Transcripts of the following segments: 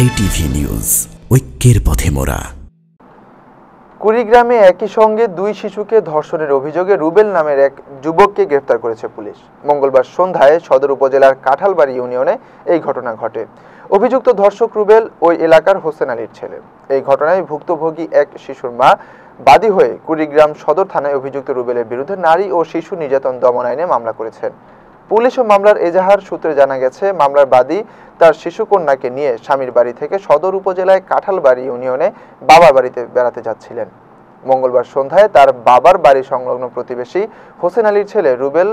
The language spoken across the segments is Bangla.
জেটিভি নিউজ ঐক্যের পথে মোরা কুড়িগ্রামে একই সঙ্গে দুই শিশুকে ধর্ষণের অভিযোগে রুবেল নামের এক যুবককে গ্রেফতার করেছে পুলিশ মঙ্গলবার সন্ধ্যায় সদর উপজেলার কাঁঠালবাড়ি ইউনিয়নে এই ঘটনা ঘটে অভিযুক্ত ধর্ষক রুবেল ওই এলাকার হোসেন আলীর ছেলে এই ঘটনায় ভুক্তভোগী এক শিশুর মা বাদী হয়ে কুড়িগ্রাম সদর থানায় অভিযুক্ত রুবেলের বিরুদ্ধে নারী ও শিশু নির্যাতন দমন আইনে মামলা করেছেন পুলিশ ও মামলার এজাহার সূত্রে জানা গেছে মামলার বাদী তার শিশুকন্যাকে নিয়ে স্বামীর বাড়ি থেকে সদর উপজেলায় কাঁঠালবাড়ি ইউনিয়নে বাবা বাড়িতে বেড়াতে যাচ্ছিলেন মঙ্গলবার সন্ধ্যায় তার বাবার বাড়ি সংলগ্ন প্রতিবেশী হোসেন আলীর ছেলে রুবেল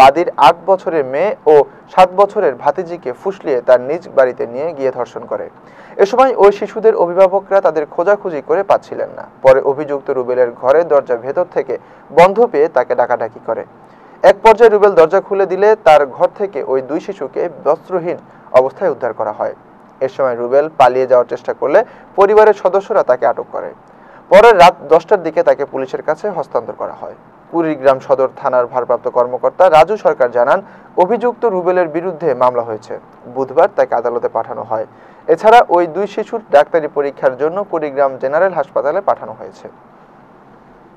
বাদীর আট বছরের মেয়ে ও সাত বছরের ভাতিজিকে ফুসলিয়ে তার নিজ বাড়িতে নিয়ে গিয়ে ধর্ষণ করে এ সময় ওই শিশুদের অভিভাবকরা তাদের খোঁজাখুঁজি করে পাচ্ছিলেন না পরে অভিযুক্ত রুবেলের ঘরের দরজা ভেতর থেকে বন্ধ পেয়ে তাকে ডাকাডাকি করে এক পর্যায়ে রুবেল দরজা খুলে দিলে তার ঘর থেকে ওই দুই শিশুকে বস্ত্রহীন অবস্থায় উদ্ধার করা হয় এ সময় রুবেল পালিয়ে যাওয়ার চেষ্টা করলে পরিবারের সদস্যরা তাকে আটক করে পরে রাত দশটার দিকে তাকে পুলিশের কাছে হস্তান্তর করা হয় কুড়িগ্রাম সদর থানার ভারপ্রাপ্ত কর্মকর্তা রাজু সরকার জানান অভিযুক্ত রুবেলের বিরুদ্ধে মামলা হয়েছে বুধবার তাকে আদালতে পাঠানো হয় এছাড়া ওই দুই শিশুর ডাক্তারি পরীক্ষার জন্য কুড়িগ্রাম জেনারেল হাসপাতালে পাঠানো হয়েছে